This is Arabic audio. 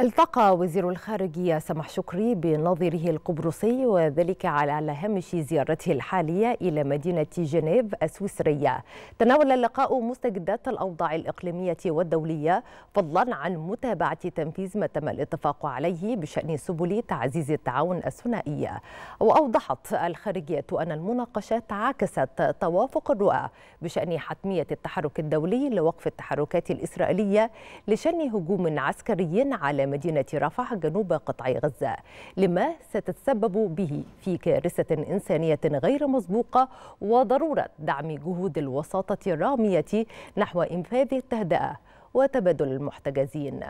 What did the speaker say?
التقى وزير الخارجية سمح شكري بنظيره القبرصي وذلك على هامش زيارته الحالية إلى مدينة جنيف السويسرية تناول اللقاء مستجدات الأوضاع الإقليمية والدولية فضلا عن متابعة تنفيذ ما تم الاتفاق عليه بشأن سبل تعزيز التعاون الثنائي وأوضحت الخارجية أن المناقشات عكست توافق الرؤى بشأن حتمية التحرك الدولي لوقف التحركات الإسرائيلية لشن هجوم عسكري على مدينة رفح جنوب قطاع غزة لما ستتسبب به في كارثة إنسانية غير مسبوقة وضرورة دعم جهود الوساطة الرامية نحو إنفاذ التهدئة وتبادل المحتجزين